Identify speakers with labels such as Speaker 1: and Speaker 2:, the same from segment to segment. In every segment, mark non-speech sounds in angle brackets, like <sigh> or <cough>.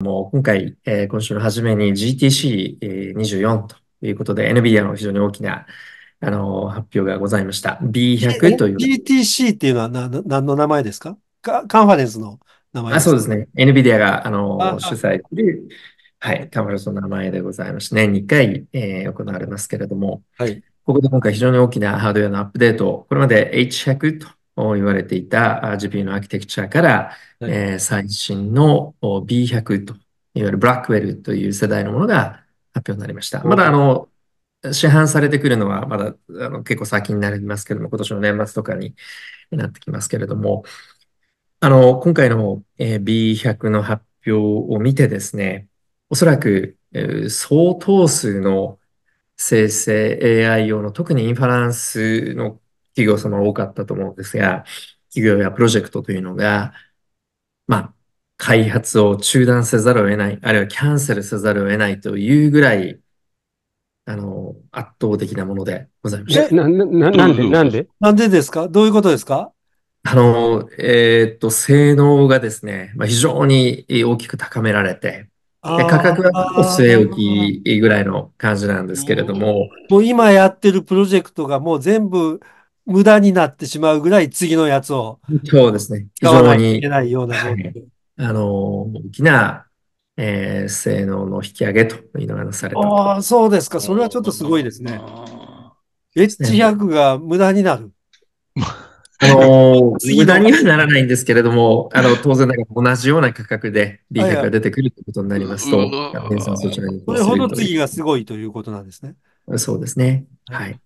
Speaker 1: もう今回、えー、今週の初めに GTC24 ということで、NVIDIA の非常に大きな、あの発表がございました。B100 という。
Speaker 2: GTC っていうのは何何の名前ですかカカンファレンスの名前ですかあそうですね。
Speaker 1: NVIDIA が、あの主催する、はい、カンファレンスの名前でございまして、年2回、えー、行われますけれども、はい、ここで今回非常に大きなハードウェアのアップデート、これまで H100 と言われていた GPU のアーキテクチャから、はい、えー、最新の B100 と、いわゆるブラックウェルという世代のものが発表になりました。まだあの、市販されてくるのはまだあの結構先になりますけれども、今年の年末とかになってきますけれども、あの、今回の B100 の発表を見てですね、おそらく相当数の生成 AI 用の特にインファランスの企業様多かったと思うんですが、企業やプロジェクトというのが、まあ、開発を中断せざるを得ない、あるいはキャンセルせざるを得ないというぐらい、あの、圧倒的なものでございました。
Speaker 2: な、な、なんで、なんで
Speaker 1: なんでですかどういうことですかあの、えー、っと、性能がですね、まあ、非常に大きく高められて、
Speaker 2: 価格は据え
Speaker 1: 置きぐらいの感じなんですけれども。
Speaker 2: もう今やってるプロジェクトがもう全部、無駄になってしまうぐらい次のやつをそうですね。非常いにけ、ないような状況
Speaker 1: あの、大きな、えー性能の引き上げというのがなされた
Speaker 2: ああ、そうですか。それはちょっとすごいですね。H100 が無駄になる。
Speaker 1: あの <laughs> 無駄にはならないんですけれども、あの、当然なんか同じような価格で B100 が出てくるということになりますと、こそれほど次
Speaker 2: がすごいということなんですね。そうですね。はい。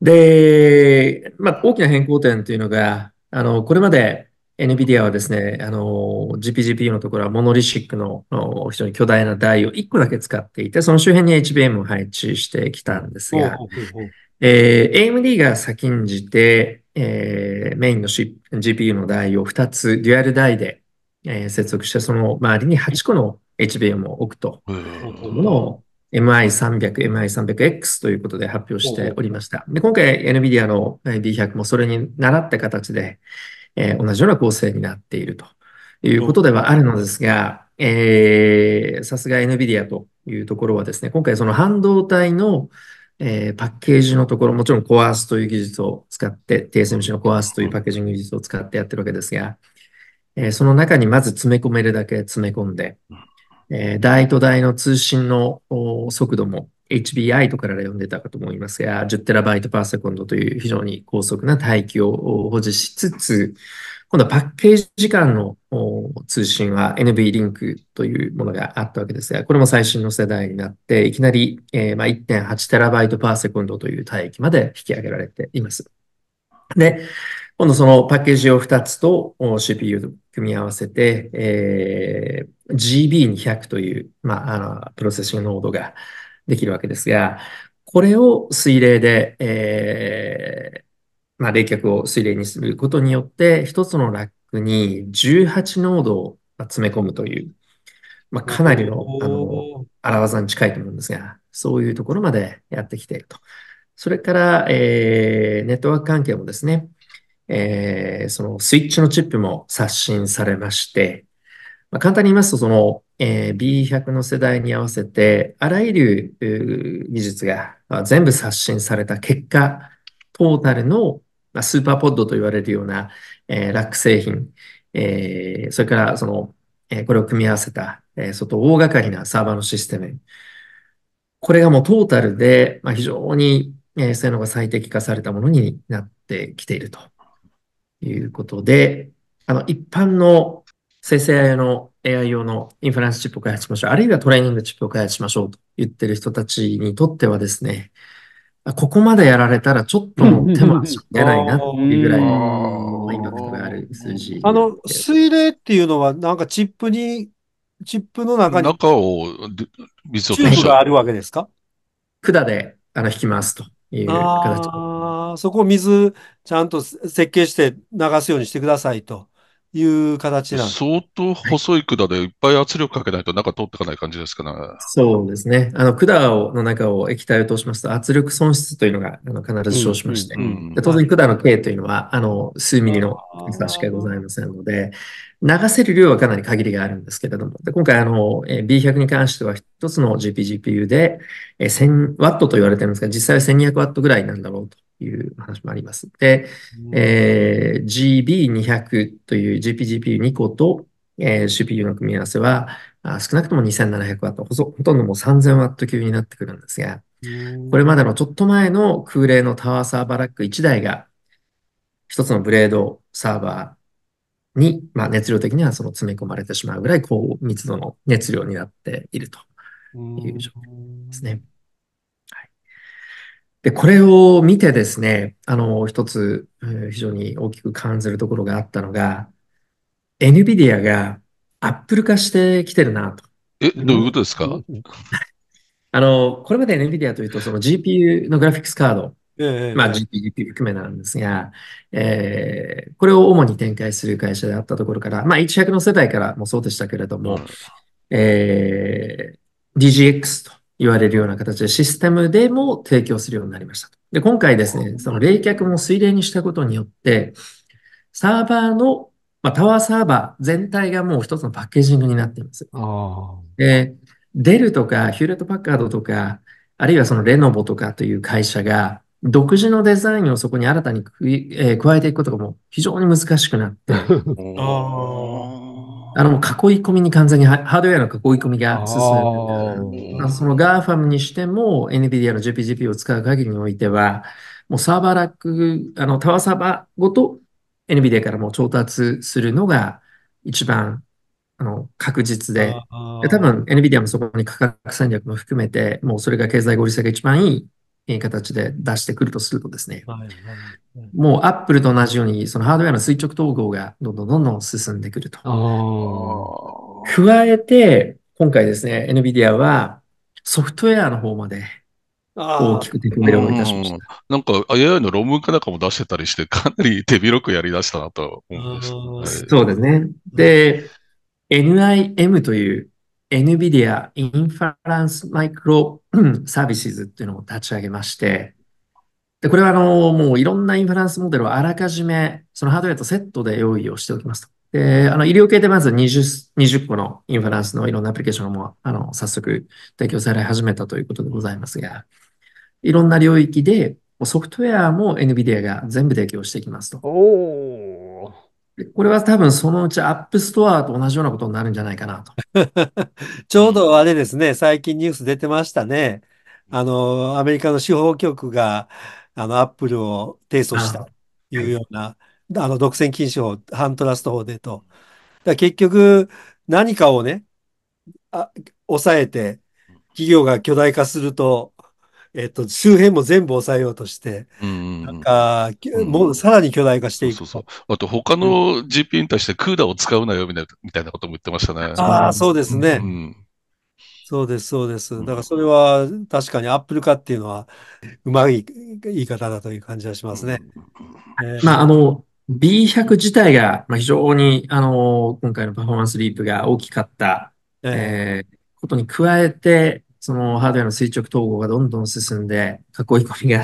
Speaker 1: で、まあ、大きな変更点というのが、あの、これまで NVIDIA はですね、あの、GPGPU のところはモノリシックの非常に巨大な台を1個だけ使っていて、その周辺に HBM を配置してきたんですが、えー、AMD が先んじて、えー、メインの、GPU の台を2つデュアル台で、えー、接続して、その周りに8個の HBM を置くというものを MI300、MI300X ということで発表しておりました。で、今回 NVIDIA の B100 もそれに習った形で、えー、同じような構成になっているということではあるのですが、えさすが NVIDIA というところはですね、今回その半導体の、えー、パッケージのところ、もちろん Coas という技術を使って、TSMC の Coas というパッケージング技術を使ってやってるわけですが、えー、その中にまず詰め込めるだけ詰め込んで、大台と台の通信の速度も HBI とから呼んでたかと思いますが、10TB パーセコンドという非常に高速な帯域を保持しつつ、今度はパッケージ時間の通信は NV リンクというものがあったわけですが、これも最新の世代になって、いきなり、えー、まあ、1.8TB パーセコンドという帯域まで引き上げられています。で、今度そのパッケージを2つと CPU と組み合わせて、えー、GB200 という、まあ、あの、プロセッシングノードができるわけですが、これを水冷で、えー、まあ、冷却を水冷にすることによって、1つのラックに18ノードを詰め込むという、まあ、かなりの、あの、荒技に近いと思うんですが、そういうところまでやってきていると。それから、えー、ネットワーク関係もですね、えー、そのスイッチのチップも刷新されまして、まあ、簡単に言いますと、その、えー、B100 の世代に合わせて、あらゆる技術が全部刷新された結果、トータルの、まあ、スーパーポッドと言われるような、えー、ラック製品、えー、それからその、えー、これを組み合わせた、えー、外大掛かりなサーバーのシステム。これがもうトータルで、まあ、非常に、えー、性能が最適化されたものになってきていると。いうことで、あの、一般の生成 AI の AI 用のインフランスチップを開発しましょう。あるいはトレーニングチップを開発しましょうと言ってる人たちにとってはですね、ここまでやられたらちょっと手間が出ないなっていうぐらいのインパクトがある
Speaker 2: 数字。あの、水冷っていうのはなんかチップに、チップの中に。中を水をチあるわけですか管であ
Speaker 1: の
Speaker 3: 引きますと。いう
Speaker 2: 形。ああ、そこを水ちゃんと設計して流すようにしてくださいと。いう形なんです。
Speaker 3: 相当細い管でいっぱい圧力かけないと中通っていかない感じですかね。
Speaker 1: そうですね。あの、管をの中を液体を通しますと圧力損失というのがあの必ず生じまして、うんうんうん、当然管の径というのは、あの、数ミリの差しかございませんので、流せる量はかなり限りがあるんですけれども、で今回あの、えー、B100 に関しては一つの GPGPU で、え 1000W と言われてるんですが、実際は1200 w ぐらいなんだろうという話もあります。で、えー、GB200 という GPGPU2 個と、えー、CPU の組み合わせは、あ少なくとも 2700W、ほほとんどもう 3000W 級になってくるんですが、これまでのちょっと前の空冷のタワーサーバーラック1台が、一つのブレードサーバーに、まあ、熱量的にはその詰め込まれてしまうぐらい高密度の熱量になっているという状況ですね。で、これを見てですね、あの、一つ、非常に大きく感じるところがあったのが、NVIDIA がアップル化してきてるな
Speaker 2: と。
Speaker 3: え、どういうことですか <laughs>
Speaker 1: あの、これまで NVIDIA というと、その GPU のグラフィックスカー
Speaker 2: ド、まあ
Speaker 1: GPU、GPU 含めなんですが、えー、これを主に展開する会社であったところから、まあ100の世代からもそうでしたけれども、えー、DGX と言われるような形でシステムでも提供するようになりました。で、今回ですね、その冷却も水冷にしたことによって、サーバーの、まあ、タワーサーバー全体がもう一つのパッケージングになっています。で、デルとかヒューレット・パッカードとか、あるいはそのレノボとかという会社が、独自のデザインをそこに新たに、えー、加えていくことがもう非常に難しくなって、
Speaker 2: <laughs>
Speaker 1: あの、囲い込みに完全にハードウェアの囲い込みが進んでる。その GAFAM にしても NVIDIA の GPGP を使う限りにおいては、もうサーバーラック、あの、タワーサーバーごと NVIDIA からも調達するのが一番あの確実で、多分 NVIDIA もそこに価格戦略も含めて、もうそれが経済合理性が一番いい形で出してくるとするとですね、はいはい、もうアップルと同じように、そのハードウェアの垂直統合がどんどんどんどん進んでくると。加えて、今回ですね、NVIDIA はソフトウェアの方まで大きく手広げをいたしま
Speaker 3: した。なんか AI の論文かなんかも出してたりして、かなり <laughs> 手広くやり出したなと思いました、
Speaker 1: そうですね。で、NIM という NVIDIA Inference Micro Services っていうのを立ち上げまして、で、これはあの、もういろんなインファランスモデルをあらかじめ、そのハードウェアとセットで用意をしておきますと。で、あの、医療系でまず20、20個のインファランスのいろんなアプリケーションも、あの、早速提供され始めたということでございますが、いろんな領域で、ソフトウェアも NVIDIA が全部提供していきますと。おこれは多分そのうち App Store と同じようなことになるんじゃないかなと。
Speaker 2: <laughs> ちょうどあれですね、最近ニュース出てましたね。あの、アメリカの司法局が、あの、アップルを提訴したというような、ああの、独占禁止法、反トラスト法でと。だ結局、何かをね、あ抑えて、企業が巨大化すると、えっと、周辺も全部抑えようとして、なんか、もうさらに巨大化していく。あ
Speaker 3: と、他の GPU に対してクーダーを使うなよみたいなことも言ってましたね。ああ、そうですね。うん
Speaker 2: そうです、そうです。だからそれは確かにアップル化っていうのはうまい言い方だという感じがしますね。えー、まあ、あの、
Speaker 1: B100 自体が非常に、あの、今回のパフォーマンスリープが大きかった、えー、ことに加えて、そのハードウェアの垂直統合がどんどん進んで、囲い込みが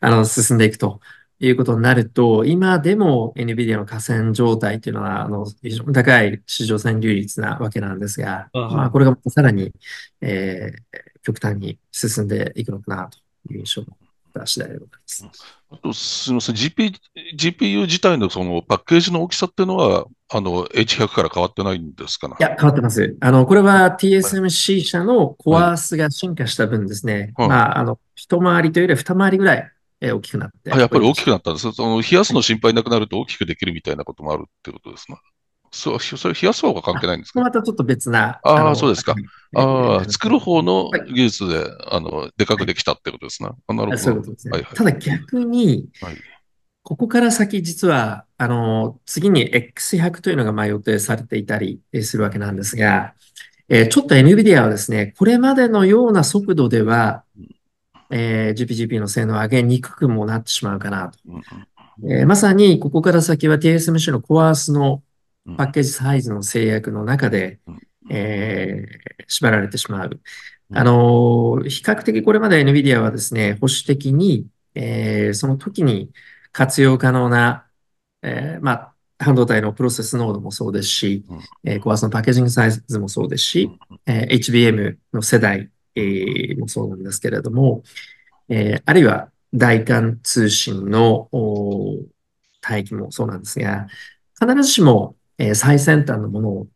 Speaker 1: あの進んでいくということになると、今でも NVIDIA の河川状態というのは、あの、非常に高い市場占有率なわけなんですが、あまあ、これがさらに、えー、極端に進んでいくのかなという
Speaker 3: 印象も。いす。あと、すみません、GP、GPU 自体のそのパッケージの大きさっていうのは、あの、H100 から変わってないんですかねいや、変わってます。
Speaker 1: あの、これは TSMC 社のコアースが進化した分ですね、まあ、あの、一回りというより二回りぐらいえー、大きくなって。あ、やっぱり
Speaker 3: 大きくなったんです。その冷やすの心配なくなると大きくできるみたいなこともあるってことですね。そう、それ冷やす方が関係ないんですか
Speaker 1: またちょっと別な。ああ、そう
Speaker 3: ですか。ああ、作る方の技術で、はい、あの、でかくできたってことですね。なるほど。そういうことですね。はいはい、ただ
Speaker 1: 逆に、はい、ここから先実は、あの、次に X100 というのがまあ予定されていたりするわけなんですが、えー、ちょっと NVIDIA はですね、これまでのような速度では、えー、GPGP の性能を上げにくくもなってしまうかなと。えー、まさにここから先は TSMC のコアースのパッケージサイズの制約の中で、えー、縛られてしまう。あのー、比較的これまで NVIDIA はですね、保守的に、えー、その時に活用可能な、えー、まあ、半導体のプロセス濃度もそうですし、えー、コアスのパッケージングサイズもそうですし、えー、HBM の世代えもそうなんですけれども、えー、あるいは大韓通信の帯域もそうなんですが、必ずしも、えー、最先端のものを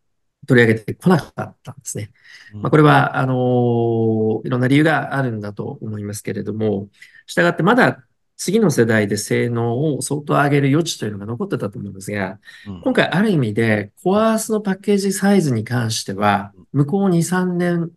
Speaker 1: 取り上げてこなかったんですね。まあ、これは、あのー、いろんな理由があるんだと思いますけれども、したがってまだ次の世代で性能を相当上げる余地というのが残ってたと思うんですが、うん、今回ある意味で、コアースのパッケージサイズに関しては、向こう2、3年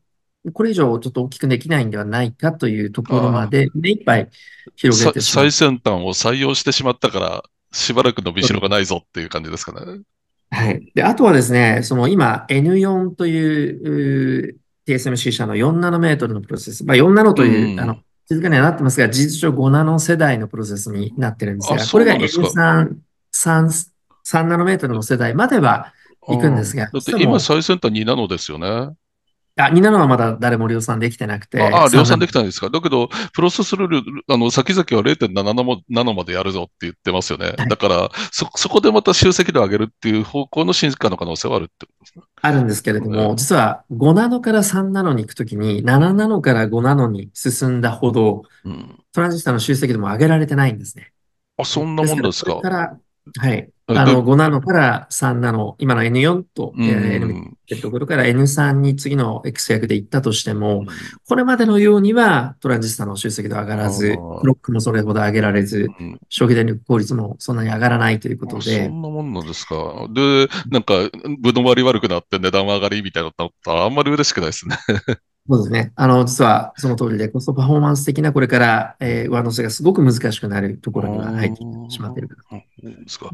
Speaker 1: これ以上ちょっと大きくできないんではないかというところまで、目
Speaker 3: いっぱい広げて最先端を採用してしまったから、しばらく伸びしろがないぞっていう感じですかね。
Speaker 1: はい。で、あとはですね、その今 N4 というう TSMC 社の4ナノメートルのプロセス、まあ、4ナノという、うん、あの静かにはなってますが、事実上5ナノ世代のプロセスになってるんですが、すこれが N3、3、3ナノメートルの世代までは
Speaker 3: 行くんですが。だって今最先端2ナノですよね。
Speaker 1: あ、になはまだ誰も量産できてなくて。ああ、量産
Speaker 3: できたんですか。だけど、プロセスルール、あの、先々は0 7ノまでやるぞって言ってますよね。だから、そ、そこでまた集積度を上げるっていう方向の進化の可能性はあるってことで
Speaker 1: すかあるんですけれども、ね、実は5ナノから3ナノに行くときに、7ナノから5ナノに進んだほど、うん、トランジスタの集積度も上げられてないんですね。あ、そんなもんですか。から、はい。あの、5 <laughs> ナノから3ナノ、今の N4 と、N ってところから N3 に次の X 薬で行ったとしても、これまでのようにはトランジスタの集積度上がらず、クロックもそれほど上げられず、消費電力効率もそんなに上がらないということで。そ
Speaker 3: んなもんなんですか。で、なんか、ぶど割り悪くなって値段上がりみたいなのったら、あんまり嬉しくないですね。<laughs> そうです
Speaker 1: ね。あの、実はその通りで、コストパフォーマンス的なこれから、えー、上乗せがすごく難しくなるところには入ってしまっているかな。ですか。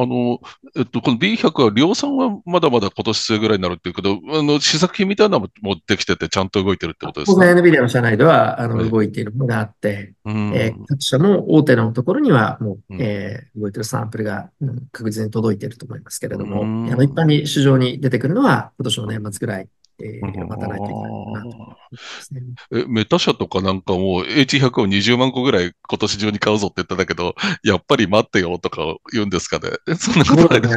Speaker 3: あの、えっと、この B100 は量産はまだまだ今年末ぐらいになるっていうけど、あの、試作品みたいなのもでってきてて、ちゃんと動いてるってことですね。当然
Speaker 1: NVIDIA の社内では、あの、動いているものがあって、うえー、各社の大手のところには、もう、うん、えー、動いてるサンプルが、うん、確実に届いてると思いますけれども、うん、あの、一般に市場に出てくるのは、今年の年末ぐらい
Speaker 3: えー、待たないといけないなと思いますね、メタ社とかなんかもう H100 を20万個ぐらい今年中に買うぞって言ったんだけど、<laughs> やっぱり待ってよとか言うんですかね。そ
Speaker 1: んなことないです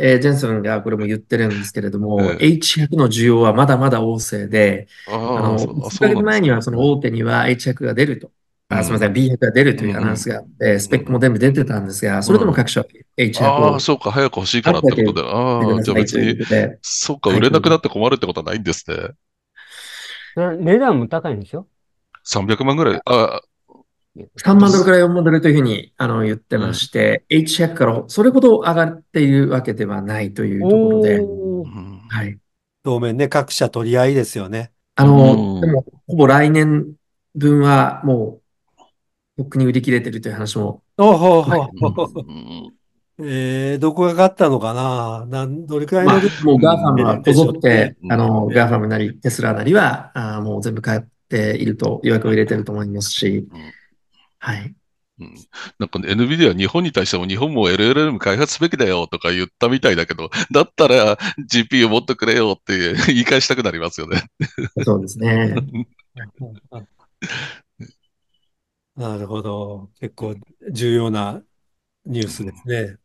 Speaker 1: えー、ジェンソンがこれも言ってるんですけれども、えー、H100 の需要はまだまだ旺盛で、あの、1ヶ月前にはその大手には H100 が出るとあすみません、B100 が出るというアナウンスがあスペックも全部出てたんですが、それでも各社
Speaker 3: H100 ああ、そうか、早く欲しいからってことで。ああ、じゃあ別に、そうか、売れなくなって困るってことはないんですね。
Speaker 2: 値段も高いんでしょ
Speaker 3: ?300 万ぐらい。あ
Speaker 2: 3万ドルから4万ドルというふうに
Speaker 3: あの言ってまして、うん、H100
Speaker 1: からそれほど上がっているわけではないというところで、はい、当面ね、各社取り合いですよね。あの、でも、ほぼ来年分はもう僕に売り切れてるという話も。
Speaker 2: おえー、どこが勝ったのかななん、どれくらいの、まあ、もうガーファムはこぞって、あの、ガーフ
Speaker 1: ァムなり、テスラなりは、あもう全部買っていると、予約を入れてると思
Speaker 3: いますし、はい。うん、なんか、ね、NVIDIA は日本に対しても日本も LLM 開発すべきだよとか言ったみたいだけど、だったら GPU 持ってくれよって言い返したくなりますよね。そうですね。
Speaker 2: <laughs> なるほど。結構重要なニュースですね。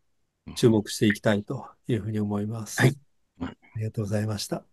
Speaker 2: 注目していきたいというふうに思います。はい。ありがとうございました。